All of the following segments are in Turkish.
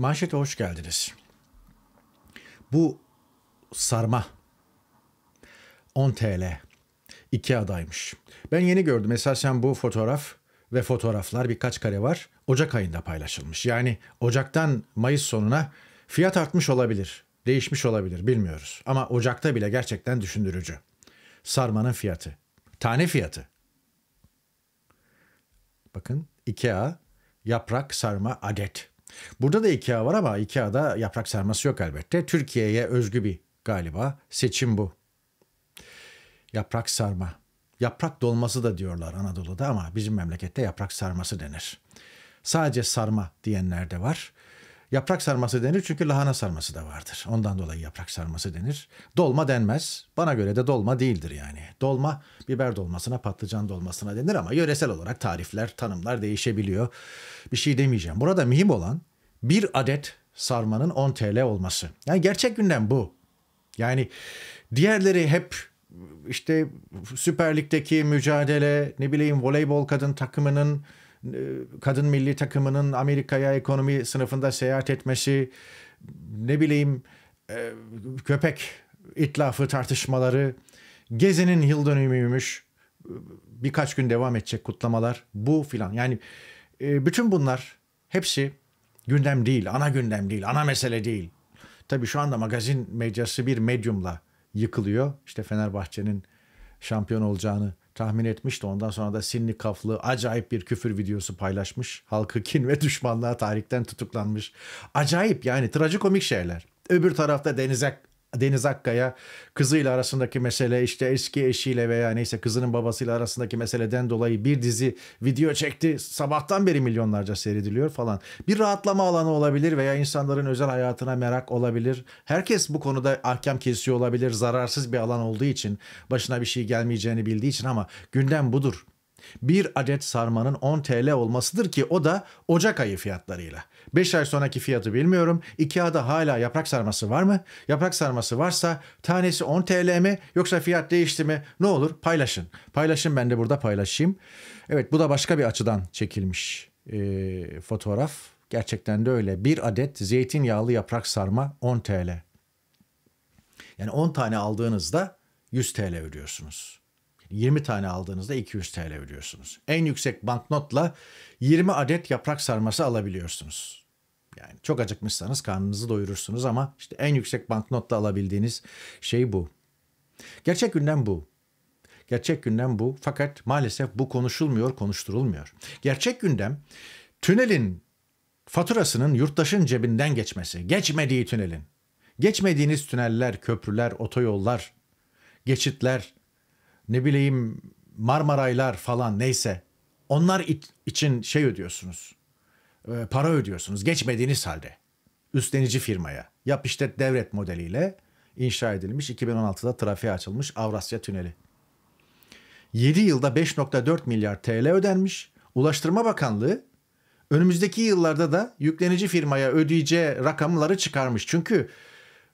Manşete hoş geldiniz. Bu sarma 10 TL. iki adaymış. Ben yeni gördüm. Esasen bu fotoğraf ve fotoğraflar birkaç kare var. Ocak ayında paylaşılmış. Yani Ocak'tan Mayıs sonuna fiyat artmış olabilir. Değişmiş olabilir bilmiyoruz. Ama Ocak'ta bile gerçekten düşündürücü. Sarmanın fiyatı. Tane fiyatı. Bakın IKEA yaprak sarma adet Burada da IKEA var ama IKEA'da yaprak sarması yok elbette. Türkiye'ye özgü bir galiba seçim bu. Yaprak sarma. Yaprak dolması da diyorlar Anadolu'da ama bizim memlekette yaprak sarması denir. Sadece sarma diyenler de var. Yaprak sarması denir çünkü lahana sarması da vardır. Ondan dolayı yaprak sarması denir. Dolma denmez. Bana göre de dolma değildir yani. Dolma biber dolmasına, patlıcan dolmasına denir ama yöresel olarak tarifler, tanımlar değişebiliyor. Bir şey demeyeceğim. Burada mühim olan bir adet sarmanın 10 TL olması. Yani gerçek gündem bu. Yani diğerleri hep işte Süper Lig'deki mücadele, ne bileyim voleybol kadın takımının kadın milli takımının Amerika'ya ekonomi sınıfında seyahat etmesi, ne bileyim e, köpek itlafı tartışmaları, Gezi'nin yıl dönümüymüş. Birkaç gün devam edecek kutlamalar. Bu filan. Yani e, bütün bunlar hepsi gündem değil, ana gündem değil, ana mesele değil. Tabii şu anda magazin medyası bir medyumla yıkılıyor. İşte Fenerbahçe'nin şampiyon olacağını tahmin etmişti. Ondan sonra da sinli kaflı acayip bir küfür videosu paylaşmış. Halkı kin ve düşmanlığa tarihten tutuklanmış. Acayip yani trajikomik şeyler. Öbür tarafta denizek. Deniz Akkaya kızıyla arasındaki mesele işte eski eşiyle veya neyse kızının babasıyla arasındaki meseleden dolayı bir dizi video çekti. Sabahtan beri milyonlarca seyrediliyor falan. Bir rahatlama alanı olabilir veya insanların özel hayatına merak olabilir. Herkes bu konuda ahkam kesiyor olabilir. Zararsız bir alan olduğu için başına bir şey gelmeyeceğini bildiği için ama gündem budur. Bir adet sarmanın 10 TL olmasıdır ki o da Ocak ayı fiyatlarıyla. 5 ay sonraki fiyatı bilmiyorum. Ikea'da hala yaprak sarması var mı? Yaprak sarması varsa tanesi 10 TL mi yoksa fiyat değişti mi? Ne olur paylaşın. Paylaşın ben de burada paylaşayım. Evet bu da başka bir açıdan çekilmiş e, fotoğraf. Gerçekten de öyle. Bir adet zeytinyağlı yaprak sarma 10 TL. Yani 10 tane aldığınızda 100 TL ödüyorsunuz. 20 tane aldığınızda 200 TL ödüyorsunuz. En yüksek banknotla 20 adet yaprak sarması alabiliyorsunuz. Yani çok acıkmışsanız karnınızı doyurursunuz ama işte en yüksek banknotla alabildiğiniz şey bu. Gerçek gündem bu. Gerçek gündem bu. Fakat maalesef bu konuşulmuyor, konuşturulmuyor. Gerçek gündem tünelin faturasının yurttaşın cebinden geçmesi. Geçmediği tünelin. Geçmediğiniz tüneller, köprüler, otoyollar, geçitler, ne bileyim Marmaraylar falan neyse onlar için şey ödüyorsunuz. E, para ödüyorsunuz geçmediğiniz halde. Üstlenici firmaya. Yap işte devret modeliyle inşa edilmiş 2016'da trafiğe açılmış Avrasya Tüneli. 7 yılda 5.4 milyar TL ödenmiş. Ulaştırma Bakanlığı önümüzdeki yıllarda da yüklenici firmaya ödeyeceği rakamları çıkarmış. Çünkü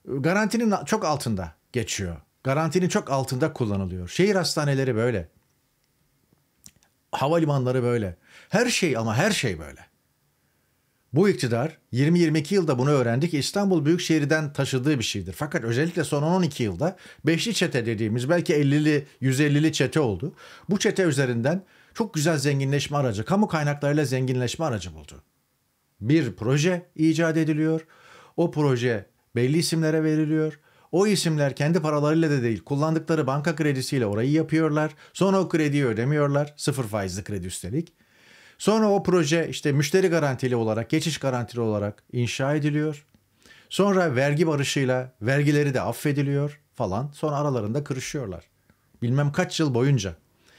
garantinin çok altında geçiyor garantinin çok altında kullanılıyor. Şehir hastaneleri böyle. Havalimanları böyle. Her şey ama her şey böyle. Bu iktidar 20-22 yılda bunu öğrendik. İstanbul Büyükşehir'den taşıdığı bir şeydir. Fakat özellikle son 12 yılda beşli çete dediğimiz belki 50'li 150'li çete oldu. Bu çete üzerinden çok güzel zenginleşme aracı, kamu kaynaklarıyla zenginleşme aracı buldu. Bir proje icat ediliyor. O proje belli isimlere veriliyor. O isimler kendi paralarıyla da değil kullandıkları banka kredisiyle orayı yapıyorlar. Sonra o krediyi ödemiyorlar. Sıfır faizli kredi üstelik. Sonra o proje işte müşteri garantili olarak, geçiş garantili olarak inşa ediliyor. Sonra vergi barışıyla vergileri de affediliyor falan. Sonra aralarında kırışıyorlar. Bilmem kaç yıl boyunca.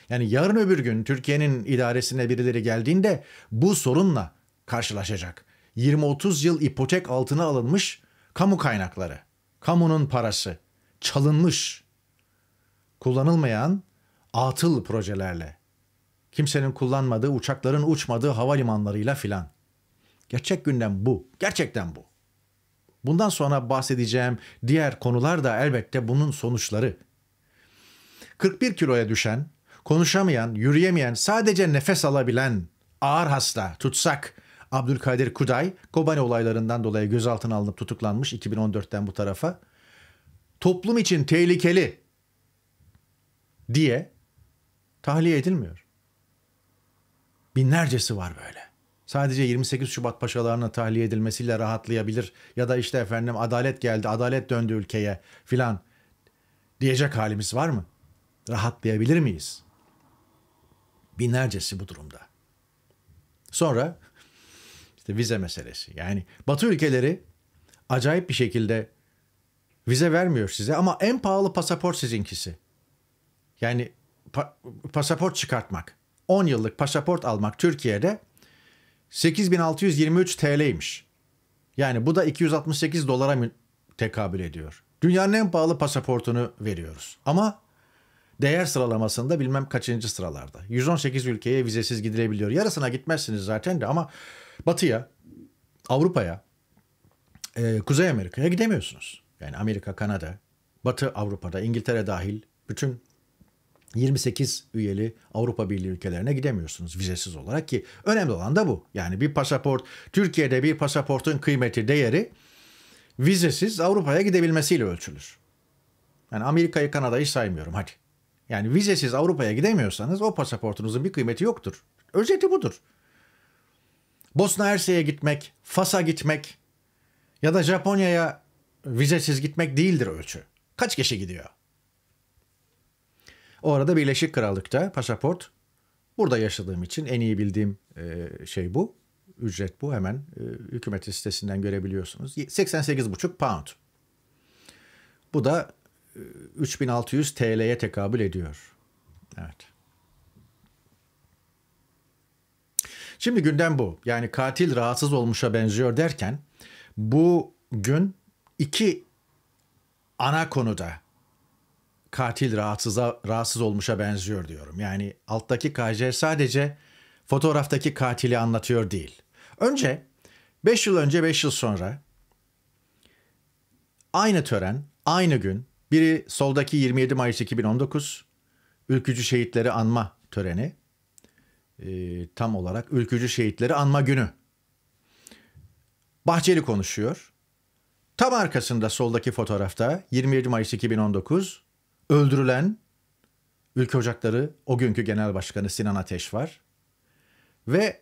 Yani yarın öbür gün Türkiye'nin idaresine birileri geldiğinde bu sorunla karşılaşacak. 20-30 yıl ipotek altına alınmış kamu kaynakları kamunun parası, çalınmış, kullanılmayan atıl projelerle, kimsenin kullanmadığı, uçakların uçmadığı havalimanlarıyla filan. Gerçek gündem bu. Gerçekten bu. Bundan sonra bahsedeceğim diğer konular da elbette bunun sonuçları. 41 kiloya düşen, konuşamayan, yürüyemeyen, sadece nefes alabilen ağır hasta, tutsak, Abdülkadir Kuday Kobani olaylarından dolayı gözaltına alınıp tutuklanmış 2014'ten bu tarafa. Toplum için tehlikeli diye tahliye edilmiyor. Binlercesi var böyle. Sadece 28 Şubat paşalarının tahliye edilmesiyle rahatlayabilir ya da işte efendim adalet geldi, adalet döndü ülkeye filan diyecek halimiz var mı? Rahatlayabilir miyiz? Binlercesi bu durumda. Sonra işte vize meselesi. Yani Batı ülkeleri acayip bir şekilde vize vermiyor size ama en pahalı pasaport sizinkisi. Yani pa- pasaport çıkartmak. 10 yıllık pasaport almak Türkiye'de 8623 TL'ymiş. Yani bu da 268 dolara tekabül ediyor. Dünyanın en pahalı pasaportunu veriyoruz. Ama değer sıralamasında bilmem kaçıncı sıralarda. 118 ülkeye vizesiz gidilebiliyor. Yarısına gitmezsiniz zaten de ama batıya, Avrupa'ya, e, Kuzey Amerika'ya gidemiyorsunuz. Yani Amerika, Kanada, Batı Avrupa'da, İngiltere dahil bütün 28 üyeli Avrupa Birliği ülkelerine gidemiyorsunuz vizesiz olarak ki önemli olan da bu. Yani bir pasaport, Türkiye'de bir pasaportun kıymeti, değeri vizesiz Avrupa'ya gidebilmesiyle ölçülür. Yani Amerika'yı, Kanada'yı saymıyorum hadi. Yani vizesiz Avrupa'ya gidemiyorsanız o pasaportunuzun bir kıymeti yoktur. Özeti budur. Bosna Herseye gitmek, Fas'a gitmek ya da Japonya'ya vizesiz gitmek değildir ölçü. Kaç kişi gidiyor? O arada Birleşik Krallık'ta pasaport burada yaşadığım için en iyi bildiğim e, şey bu. Ücret bu hemen e, hükümet sitesinden görebiliyorsunuz. 88,5 pound. Bu da 3600 TL'ye tekabül ediyor. Evet. Şimdi günden bu. Yani katil rahatsız olmuşa benziyor derken bu gün iki ana konuda katil rahatsıza rahatsız olmuşa benziyor diyorum. Yani alttaki KJ sadece fotoğraftaki katili anlatıyor değil. Önce 5 yıl önce 5 yıl sonra aynı tören, aynı gün biri soldaki 27 Mayıs 2019 Ülkücü Şehitleri Anma töreni. E, tam olarak Ülkücü Şehitleri Anma Günü. Bahçeli konuşuyor. Tam arkasında soldaki fotoğrafta 27 Mayıs 2019 öldürülen Ülke Ocakları o günkü genel başkanı Sinan Ateş var. Ve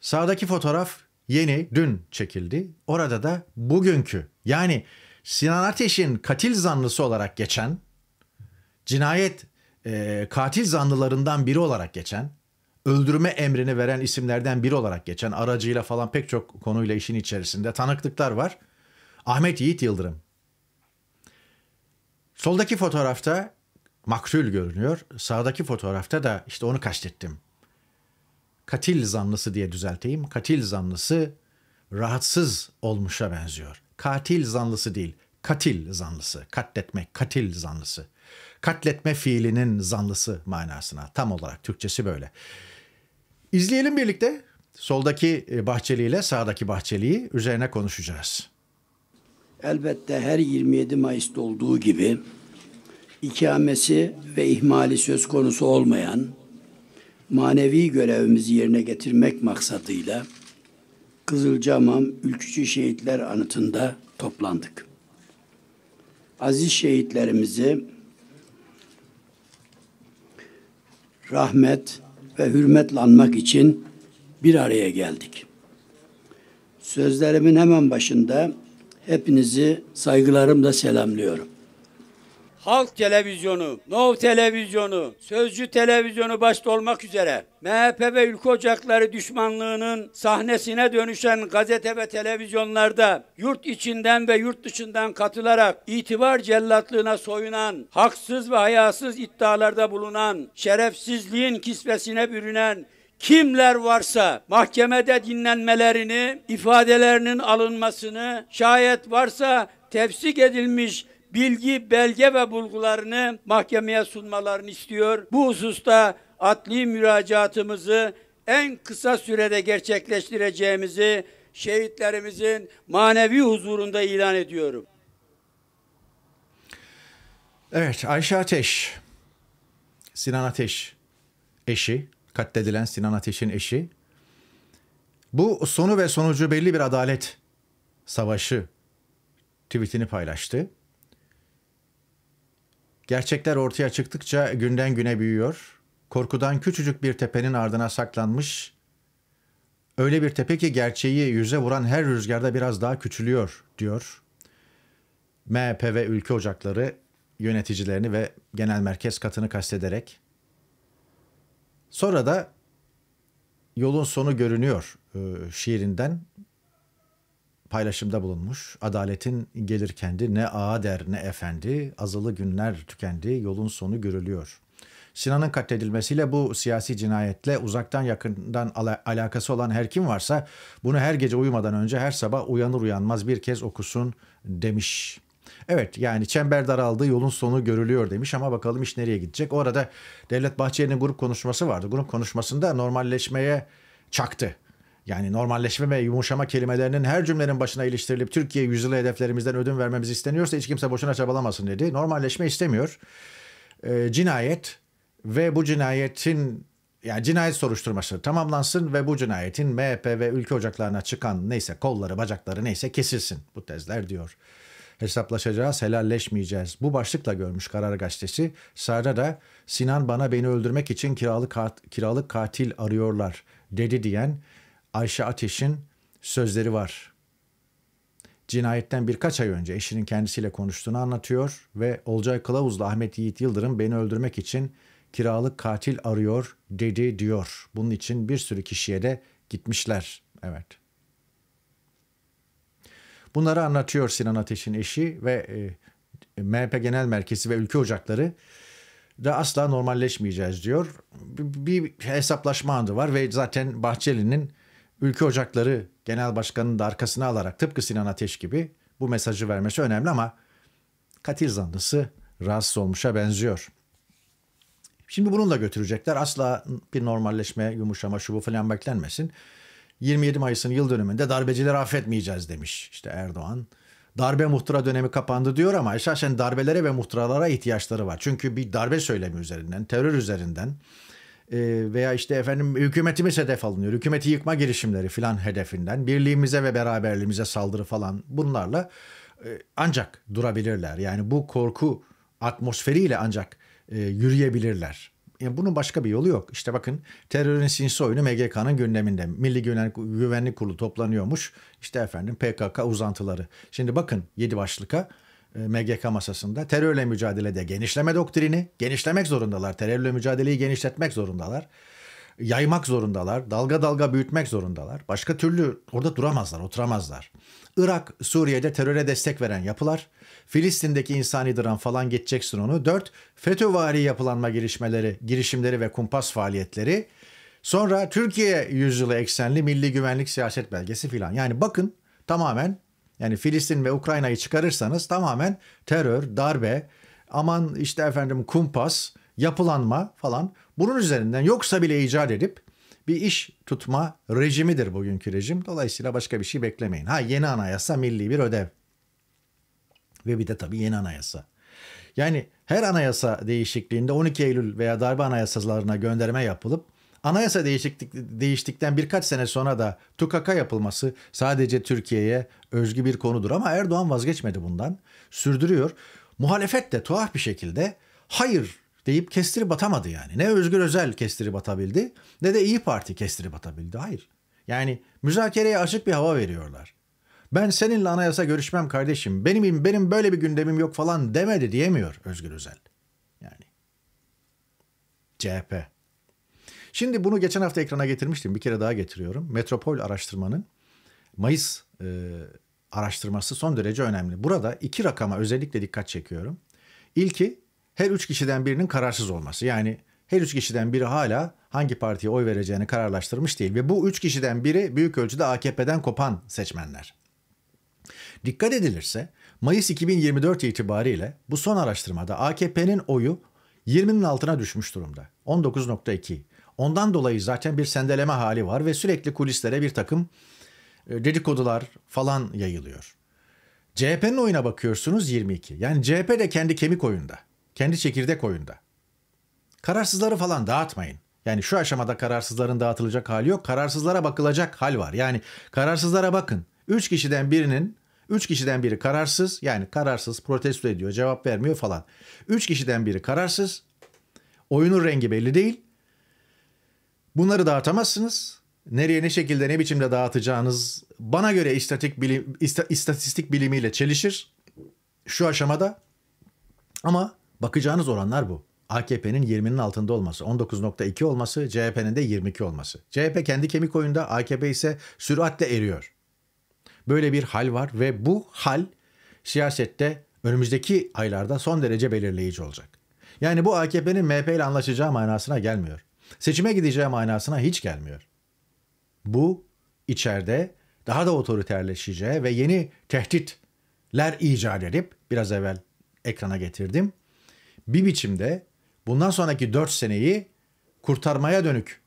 sağdaki fotoğraf yeni dün çekildi. Orada da bugünkü yani Sinan Ateş'in katil zanlısı olarak geçen, cinayet e, katil zanlılarından biri olarak geçen, öldürme emrini veren isimlerden biri olarak geçen, aracıyla falan pek çok konuyla işin içerisinde tanıklıklar var. Ahmet Yiğit Yıldırım. Soldaki fotoğrafta maktul görünüyor. Sağdaki fotoğrafta da işte onu kastettim. Katil zanlısı diye düzelteyim. Katil zanlısı rahatsız olmuşa benziyor katil zanlısı değil, katil zanlısı, katletme katil zanlısı. Katletme fiilinin zanlısı manasına tam olarak Türkçesi böyle. İzleyelim birlikte. Soldaki e, Bahçeli ile sağdaki Bahçeli'yi üzerine konuşacağız. Elbette her 27 Mayıs'ta olduğu gibi ikamesi ve ihmali söz konusu olmayan manevi görevimizi yerine getirmek maksadıyla Kızılcamam Ülkücü Şehitler Anıtı'nda toplandık. Aziz şehitlerimizi rahmet ve hürmetlanmak için bir araya geldik. Sözlerimin hemen başında hepinizi saygılarımla selamlıyorum. Halk Televizyonu, Nov Televizyonu, Sözcü Televizyonu başta olmak üzere MHP ve Ülke Ocakları düşmanlığının sahnesine dönüşen gazete ve televizyonlarda yurt içinden ve yurt dışından katılarak itibar cellatlığına soyunan, haksız ve hayasız iddialarda bulunan, şerefsizliğin kisvesine bürünen kimler varsa mahkemede dinlenmelerini, ifadelerinin alınmasını, şayet varsa tefsik edilmiş bilgi, belge ve bulgularını mahkemeye sunmalarını istiyor. Bu hususta adli müracaatımızı en kısa sürede gerçekleştireceğimizi şehitlerimizin manevi huzurunda ilan ediyorum. Evet Ayşe Ateş, Sinan Ateş eşi, katledilen Sinan Ateş'in eşi. Bu sonu ve sonucu belli bir adalet savaşı tweetini paylaştı. Gerçekler ortaya çıktıkça günden güne büyüyor. Korkudan küçücük bir tepenin ardına saklanmış. Öyle bir tepe ki gerçeği yüze vuran her rüzgarda biraz daha küçülüyor diyor. MHP ve ülke ocakları yöneticilerini ve genel merkez katını kastederek. Sonra da yolun sonu görünüyor e, şiirinden paylaşımda bulunmuş. Adaletin gelir kendi ne ağa der ne efendi. Azılı günler tükendi yolun sonu görülüyor. Sinan'ın katledilmesiyle bu siyasi cinayetle uzaktan yakından al- alakası olan her kim varsa bunu her gece uyumadan önce her sabah uyanır uyanmaz bir kez okusun demiş. Evet yani çember daraldı yolun sonu görülüyor demiş ama bakalım iş nereye gidecek. Orada Devlet Bahçeli'nin grup konuşması vardı. Grup konuşmasında normalleşmeye çaktı yani normalleşme ve yumuşama kelimelerinin her cümlenin başına iliştirilip Türkiye yüzyılı hedeflerimizden ödün vermemiz isteniyorsa hiç kimse boşuna çabalamasın dedi. Normalleşme istemiyor. E, cinayet ve bu cinayetin yani cinayet soruşturması tamamlansın ve bu cinayetin MHP ve ülke ocaklarına çıkan neyse kolları bacakları neyse kesilsin bu tezler diyor. Hesaplaşacağız, helalleşmeyeceğiz. Bu başlıkla görmüş Karar Gazetesi. Sırada da Sinan bana beni öldürmek için kiralık, kiralık katil arıyorlar dedi diyen Ayşe Ateş'in sözleri var. Cinayetten birkaç ay önce eşinin kendisiyle konuştuğunu anlatıyor ve Olcay Kılavuz'la Ahmet Yiğit Yıldırım beni öldürmek için kiralık katil arıyor dedi diyor. Bunun için bir sürü kişiye de gitmişler. Evet. Bunları anlatıyor Sinan Ateş'in eşi ve e, MHP Genel Merkezi ve Ülke Ocakları da asla normalleşmeyeceğiz diyor. Bir hesaplaşma andı var ve zaten Bahçeli'nin Ülke Ocakları Genel başkanının da arkasına alarak tıpkı Sinan Ateş gibi bu mesajı vermesi önemli ama katil zanlısı rahatsız olmuşa benziyor. Şimdi bununla götürecekler. Asla bir normalleşme, yumuşama, şu bu falan beklenmesin. 27 Mayıs'ın yıl dönümünde darbecileri affetmeyeceğiz demiş işte Erdoğan. Darbe muhtıra dönemi kapandı diyor ama esasen darbelere ve muhtıralara ihtiyaçları var. Çünkü bir darbe söylemi üzerinden, terör üzerinden e, veya işte efendim hükümetimiz hedef alınıyor. Hükümeti yıkma girişimleri filan hedefinden birliğimize ve beraberliğimize saldırı falan bunlarla e, ancak durabilirler. Yani bu korku atmosferiyle ancak e, yürüyebilirler. Yani bunun başka bir yolu yok. İşte bakın terörün sinsi oyunu MGK'nın gündeminde. Milli Güvenlik, Güvenlik Kurulu toplanıyormuş. İşte efendim PKK uzantıları. Şimdi bakın 7 başlıka e, MGK masasında. Terörle mücadelede genişleme doktrini genişlemek zorundalar. Terörle mücadeleyi genişletmek zorundalar. Yaymak zorundalar. Dalga dalga büyütmek zorundalar. Başka türlü orada duramazlar, oturamazlar. Irak, Suriye'de teröre destek veren yapılar. Filistin'deki insani dram falan geçeceksin onu. Dört FETÖ-vari yapılanma girişmeleri, girişimleri ve kumpas faaliyetleri. Sonra Türkiye yüzyılı eksenli milli güvenlik siyaset belgesi filan. Yani bakın tamamen yani Filistin ve Ukrayna'yı çıkarırsanız tamamen terör, darbe, aman işte efendim kumpas, yapılanma falan bunun üzerinden yoksa bile icat edip bir iş tutma rejimidir bugünkü rejim. Dolayısıyla başka bir şey beklemeyin. Ha yeni anayasa milli bir ödev. Ve bir de tabii yeni anayasa. Yani her anayasa değişikliğinde 12 Eylül veya darbe anayasalarına gönderme yapılıp Anayasa değişiklik, değiştikten birkaç sene sonra da tukaka yapılması sadece Türkiye'ye özgü bir konudur. Ama Erdoğan vazgeçmedi bundan. Sürdürüyor. Muhalefet de tuhaf bir şekilde hayır deyip kestiri batamadı yani. Ne Özgür Özel kestiri batabildi ne de İyi Parti kestiri batabildi. Hayır. Yani müzakereye açık bir hava veriyorlar. Ben seninle anayasa görüşmem kardeşim. Benim benim böyle bir gündemim yok falan demedi diyemiyor Özgür Özel. Yani. CHP Şimdi bunu geçen hafta ekrana getirmiştim. Bir kere daha getiriyorum. Metropol araştırmanın Mayıs e, araştırması son derece önemli. Burada iki rakama özellikle dikkat çekiyorum. İlki her üç kişiden birinin kararsız olması. Yani her üç kişiden biri hala hangi partiye oy vereceğini kararlaştırmış değil. Ve bu üç kişiden biri büyük ölçüde AKP'den kopan seçmenler. Dikkat edilirse Mayıs 2024 itibariyle bu son araştırmada AKP'nin oyu 20'nin altına düşmüş durumda. 19.2 Ondan dolayı zaten bir sendeleme hali var ve sürekli kulislere bir takım e, dedikodular falan yayılıyor. CHP'nin oyuna bakıyorsunuz 22. Yani CHP de kendi kemik oyunda. Kendi çekirdek oyunda. Kararsızları falan dağıtmayın. Yani şu aşamada kararsızların dağıtılacak hali yok. Kararsızlara bakılacak hal var. Yani kararsızlara bakın. 3 kişiden birinin 3 kişiden biri kararsız yani kararsız protesto ediyor cevap vermiyor falan. 3 kişiden biri kararsız oyunun rengi belli değil Bunları dağıtamazsınız. Nereye ne şekilde ne biçimde dağıtacağınız bana göre istatik bilim, ist istatistik bilimiyle çelişir şu aşamada. Ama bakacağınız oranlar bu. AKP'nin 20'nin altında olması, 19.2 olması, CHP'nin de 22 olması. CHP kendi kemik oyunda, AKP ise süratle eriyor. Böyle bir hal var ve bu hal siyasette önümüzdeki aylarda son derece belirleyici olacak. Yani bu AKP'nin MHP ile anlaşacağı manasına gelmiyor seçime gideceği manasına hiç gelmiyor. Bu içeride daha da otoriterleşeceği ve yeni tehditler icat edip biraz evvel ekrana getirdim. Bir biçimde bundan sonraki 4 seneyi kurtarmaya dönük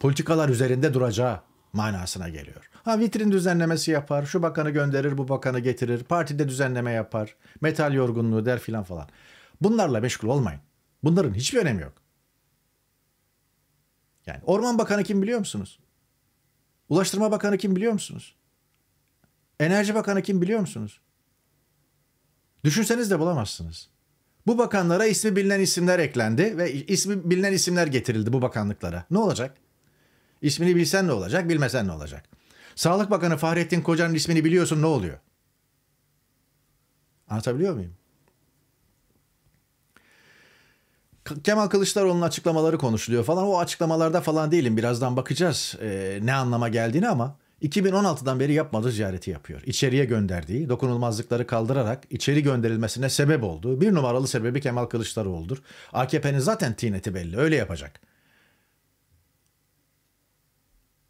politikalar üzerinde duracağı manasına geliyor. Ha vitrin düzenlemesi yapar, şu bakanı gönderir, bu bakanı getirir, partide düzenleme yapar, metal yorgunluğu der filan falan. Bunlarla meşgul olmayın. Bunların hiçbir önemi yok. Yani Orman Bakanı kim biliyor musunuz? Ulaştırma Bakanı kim biliyor musunuz? Enerji Bakanı kim biliyor musunuz? Düşünseniz de bulamazsınız. Bu bakanlara ismi bilinen isimler eklendi ve ismi bilinen isimler getirildi bu bakanlıklara. Ne olacak? İsmini bilsen ne olacak, bilmesen ne olacak? Sağlık Bakanı Fahrettin Koca'nın ismini biliyorsun ne oluyor? Anlatabiliyor muyum? Kemal Kılıçdaroğlu'nun açıklamaları konuşuluyor falan. O açıklamalarda falan değilim. Birazdan bakacağız e, ne anlama geldiğini ama 2016'dan beri yapmadığı ziyareti yapıyor. İçeriye gönderdiği, dokunulmazlıkları kaldırarak içeri gönderilmesine sebep oldu. Bir numaralı sebebi Kemal Kılıçdaroğlu'dur. AKP'nin zaten tineti belli. Öyle yapacak.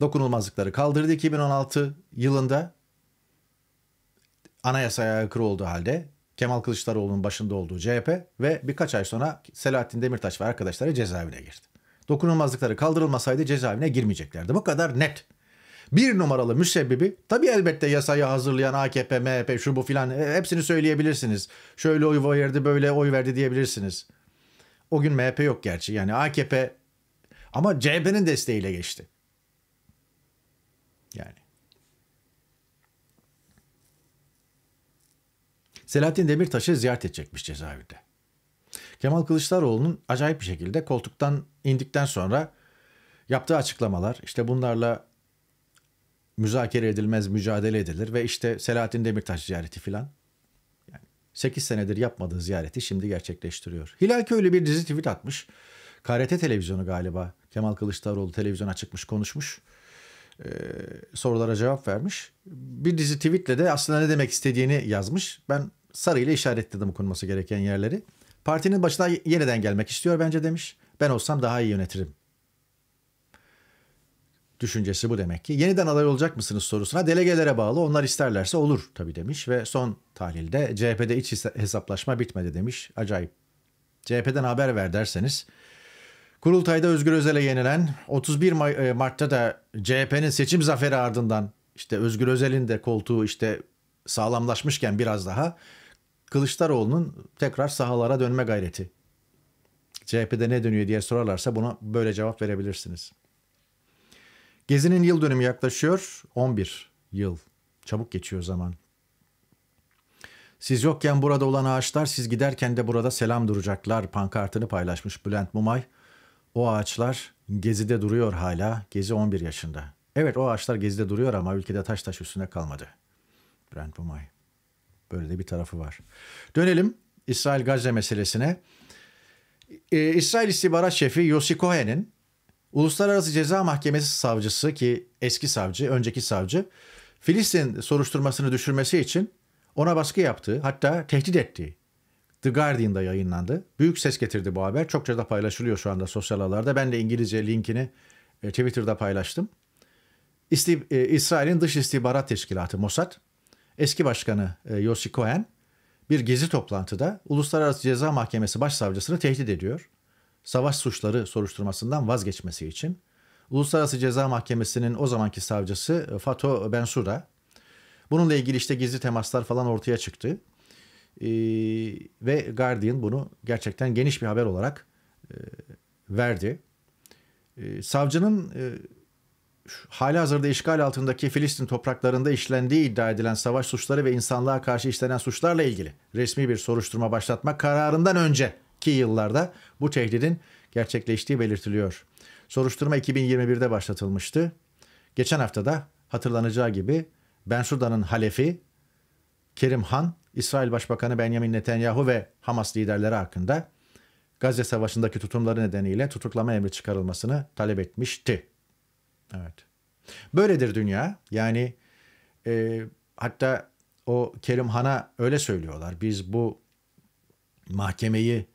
Dokunulmazlıkları kaldırdı 2016 yılında. Anayasaya aykırı olduğu halde Kemal Kılıçdaroğlu'nun başında olduğu CHP ve birkaç ay sonra Selahattin Demirtaş ve arkadaşları cezaevine girdi. Dokunulmazlıkları kaldırılmasaydı cezaevine girmeyeceklerdi. Bu kadar net. Bir numaralı müsebbibi tabii elbette yasayı hazırlayan AKP, MHP, şu bu filan e, hepsini söyleyebilirsiniz. Şöyle oy verdi böyle oy verdi diyebilirsiniz. O gün MHP yok gerçi yani AKP ama CHP'nin desteğiyle geçti. Yani Selahattin Demirtaş'ı ziyaret edecekmiş cezaevinde. Kemal Kılıçdaroğlu'nun acayip bir şekilde koltuktan indikten sonra yaptığı açıklamalar işte bunlarla müzakere edilmez, mücadele edilir ve işte Selahattin Demirtaş ziyareti filan. Yani 8 senedir yapmadığı ziyareti şimdi gerçekleştiriyor. Hilal Köylü bir dizi tweet atmış. KRT televizyonu galiba Kemal Kılıçdaroğlu televizyona çıkmış konuşmuş. E, sorulara cevap vermiş. Bir dizi tweetle de aslında ne demek istediğini yazmış. Ben sarıyla işaretledim okunması gereken yerleri. Partinin başına yeniden gelmek istiyor bence demiş. Ben olsam daha iyi yönetirim. Düşüncesi bu demek ki. Yeniden aday olacak mısınız sorusuna delegelere bağlı onlar isterlerse olur tabii demiş. Ve son tahlilde CHP'de iç hesaplaşma bitmedi demiş. Acayip. CHP'den haber ver derseniz Kurultayda Özgür Özel'e yenilen 31 e, Mart'ta da CHP'nin seçim zaferi ardından işte Özgür Özel'in de koltuğu işte sağlamlaşmışken biraz daha Kılıçdaroğlu'nun tekrar sahalara dönme gayreti. CHP'de ne dönüyor diye sorarlarsa buna böyle cevap verebilirsiniz. Gezi'nin yıl dönümü yaklaşıyor. 11 yıl. Çabuk geçiyor zaman. Siz yokken burada olan ağaçlar siz giderken de burada selam duracaklar pankartını paylaşmış Bülent Mumay. O ağaçlar gezide duruyor hala. Gezi 11 yaşında. Evet o ağaçlar gezide duruyor ama ülkede taş taş üstüne kalmadı. Brent Bumay. Böyle de bir tarafı var. Dönelim İsrail-Gazze meselesine. Ee, İsrail İstihbarat Şefi Yossi Cohen'in Uluslararası Ceza Mahkemesi savcısı ki eski savcı, önceki savcı Filistin soruşturmasını düşürmesi için ona baskı yaptığı hatta tehdit ettiği The Guardian'da yayınlandı. Büyük ses getirdi bu haber. Çokça da paylaşılıyor şu anda sosyal ağlarda. Ben de İngilizce linkini e, Twitter'da paylaştım. E, İsrail'in Dış İstihbarat Teşkilatı Mossad eski başkanı e, Yossi Cohen bir gezi toplantıda Uluslararası Ceza Mahkemesi Başsavcısını tehdit ediyor. Savaş suçları soruşturmasından vazgeçmesi için. Uluslararası Ceza Mahkemesi'nin o zamanki savcısı e, Fato Bensura. Bununla ilgili işte gizli temaslar falan ortaya çıktı. Ee, ve Guardian bunu gerçekten geniş bir haber olarak e, verdi. Ee, savcının e, hali hazırda işgal altındaki Filistin topraklarında işlendiği iddia edilen savaş suçları ve insanlığa karşı işlenen suçlarla ilgili resmi bir soruşturma başlatma kararından önceki yıllarda bu tehdidin gerçekleştiği belirtiliyor. Soruşturma 2021'de başlatılmıştı. Geçen hafta da hatırlanacağı gibi Ben Sudan'ın halefi Kerim Han İsrail Başbakanı Benjamin Netanyahu ve Hamas liderleri hakkında Gazze Savaşı'ndaki tutumları nedeniyle tutuklama emri çıkarılmasını talep etmişti. Evet. Böyledir dünya. Yani e, hatta o Kerim Han'a öyle söylüyorlar. Biz bu mahkemeyi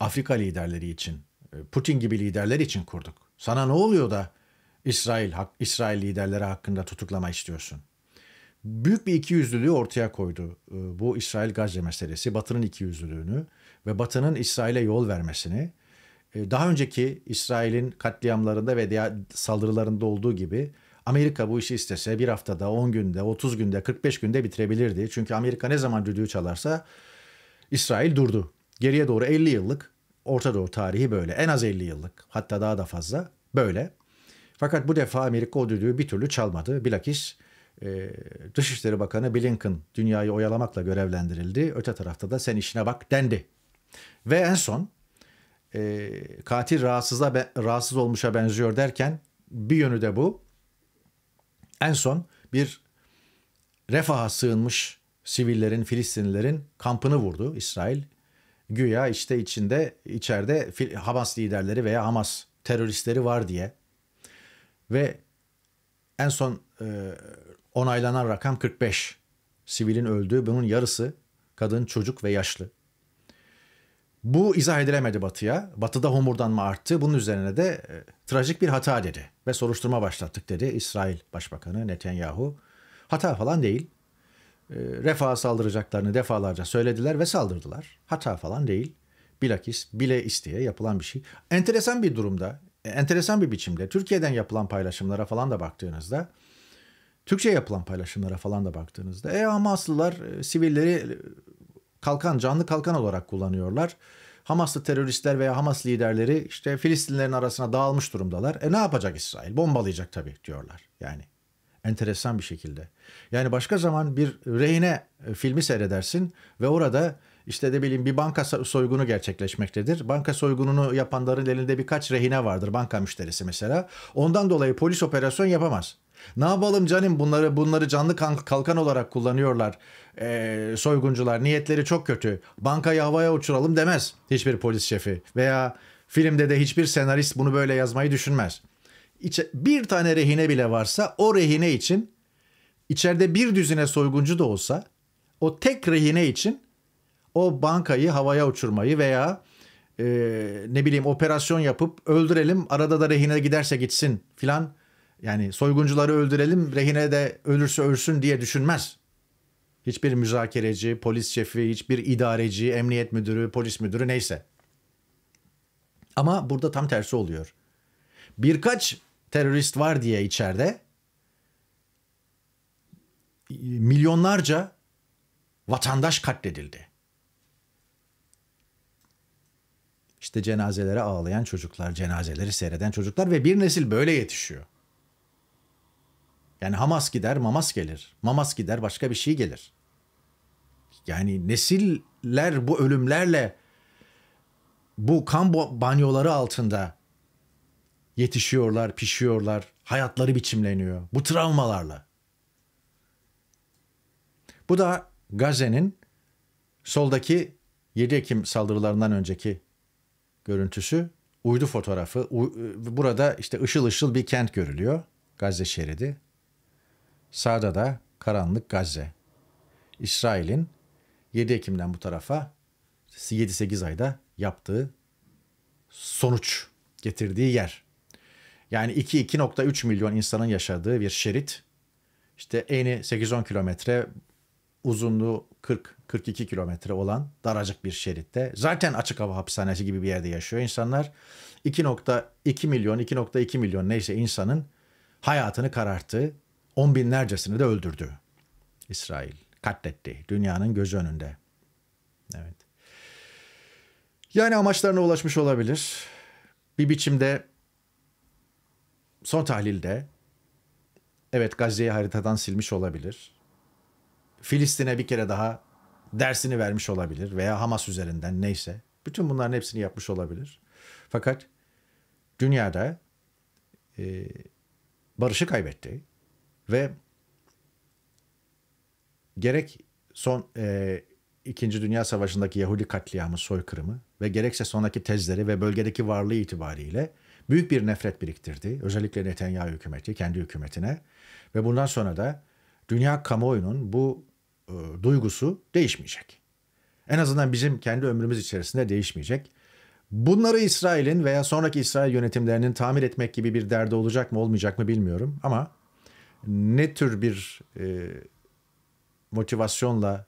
Afrika liderleri için, e, Putin gibi liderler için kurduk. Sana ne oluyor da İsrail İsrail liderleri hakkında tutuklama istiyorsun? büyük bir ikiyüzlülüğü ortaya koydu. Ee, bu İsrail-Gazze meselesi, Batı'nın ikiyüzlülüğünü ve Batı'nın İsrail'e yol vermesini. E, daha önceki İsrail'in katliamlarında ve diğer saldırılarında olduğu gibi Amerika bu işi istese bir haftada, 10 günde, 30 günde, 45 günde bitirebilirdi. Çünkü Amerika ne zaman düdüğü çalarsa İsrail durdu. Geriye doğru 50 yıllık Orta Doğu tarihi böyle. En az 50 yıllık hatta daha da fazla böyle. Fakat bu defa Amerika o düdüğü bir türlü çalmadı. Bilakis e, Dışişleri Bakanı Blinken dünyayı oyalamakla görevlendirildi. Öte tarafta da sen işine bak dendi. Ve en son e, katil rahatsıza be, rahatsız olmuşa benziyor derken bir yönü de bu. En son bir refaha sığınmış sivillerin, Filistinlilerin kampını vurdu İsrail. Güya işte içinde içeride Hamas liderleri veya Hamas teröristleri var diye. Ve en son e, Onaylanan rakam 45. Sivilin öldüğü bunun yarısı kadın, çocuk ve yaşlı. Bu izah edilemedi Batı'ya. Batı'da homurdanma arttı. Bunun üzerine de e, trajik bir hata dedi ve soruşturma başlattık dedi İsrail Başbakanı Netanyahu. Hata falan değil. E, refaha saldıracaklarını defalarca söylediler ve saldırdılar. Hata falan değil. Bilakis bile isteye yapılan bir şey. Enteresan bir durumda, e, enteresan bir biçimde Türkiye'den yapılan paylaşımlara falan da baktığınızda Türkçe yapılan paylaşımlara falan da baktığınızda e Hamaslılar e, sivilleri e, kalkan canlı kalkan olarak kullanıyorlar. Hamaslı teröristler veya Hamas liderleri işte Filistinlerin arasına dağılmış durumdalar. E ne yapacak İsrail? Bombalayacak tabii diyorlar. Yani enteresan bir şekilde. Yani başka zaman bir rehine e, filmi seyredersin ve orada işte de bileyim bir banka soygunu gerçekleşmektedir. Banka soygununu yapanların elinde birkaç rehine vardır banka müşterisi mesela. Ondan dolayı polis operasyon yapamaz. Ne yapalım canım bunları bunları canlı kalkan olarak kullanıyorlar e, soyguncular niyetleri çok kötü bankayı havaya uçuralım demez hiçbir polis şefi veya filmde de hiçbir senarist bunu böyle yazmayı düşünmez. İçe, bir tane rehine bile varsa o rehine için içeride bir düzine soyguncu da olsa o tek rehine için o bankayı havaya uçurmayı veya e, ne bileyim operasyon yapıp öldürelim arada da rehine giderse gitsin filan yani soyguncuları öldürelim, rehine de ölürse ölsün diye düşünmez. Hiçbir müzakereci, polis şefi, hiçbir idareci, emniyet müdürü, polis müdürü neyse. Ama burada tam tersi oluyor. Birkaç terörist var diye içeride milyonlarca vatandaş katledildi. İşte cenazelere ağlayan çocuklar, cenazeleri seyreden çocuklar ve bir nesil böyle yetişiyor. Yani Hamas gider, Mamas gelir. Mamas gider, başka bir şey gelir. Yani nesiller bu ölümlerle bu kan banyoları altında yetişiyorlar, pişiyorlar, hayatları biçimleniyor bu travmalarla. Bu da Gazze'nin soldaki 7 Ekim saldırılarından önceki görüntüsü uydu fotoğrafı. E, burada işte ışıl ışıl bir kent görülüyor Gazze şeridi. Sağda da karanlık Gazze. İsrail'in 7 Ekim'den bu tarafa 7-8 ayda yaptığı sonuç getirdiği yer. Yani 2-2.3 milyon insanın yaşadığı bir şerit. İşte eni 8-10 kilometre, uzunluğu 40-42 kilometre olan daracık bir şeritte. Zaten açık hava hapishanesi gibi bir yerde yaşıyor insanlar. 2.2 milyon, 2.2 milyon neyse insanın hayatını kararttığı on binlercesini de öldürdü. İsrail katletti dünyanın gözü önünde. Evet. Yani amaçlarına ulaşmış olabilir. Bir biçimde son tahlilde evet Gazze'yi haritadan silmiş olabilir. Filistin'e bir kere daha dersini vermiş olabilir veya Hamas üzerinden neyse. Bütün bunların hepsini yapmış olabilir. Fakat dünyada e, barışı kaybetti. Ve gerek son e, İkinci Dünya Savaşı'ndaki Yahudi katliamı, soykırımı ve gerekse sonraki tezleri ve bölgedeki varlığı itibariyle büyük bir nefret biriktirdi. Özellikle Netanyahu hükümeti, kendi hükümetine. Ve bundan sonra da dünya kamuoyunun bu e, duygusu değişmeyecek. En azından bizim kendi ömrümüz içerisinde değişmeyecek. Bunları İsrail'in veya sonraki İsrail yönetimlerinin tamir etmek gibi bir derdi olacak mı olmayacak mı bilmiyorum ama ne tür bir e, motivasyonla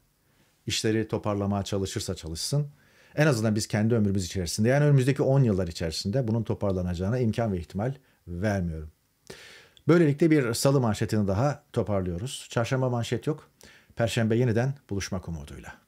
işleri toparlamaya çalışırsa çalışsın en azından biz kendi ömrümüz içerisinde yani önümüzdeki 10 yıllar içerisinde bunun toparlanacağına imkan ve ihtimal vermiyorum. Böylelikle bir salı manşetini daha toparlıyoruz. Çarşamba manşet yok. Perşembe yeniden buluşmak umuduyla.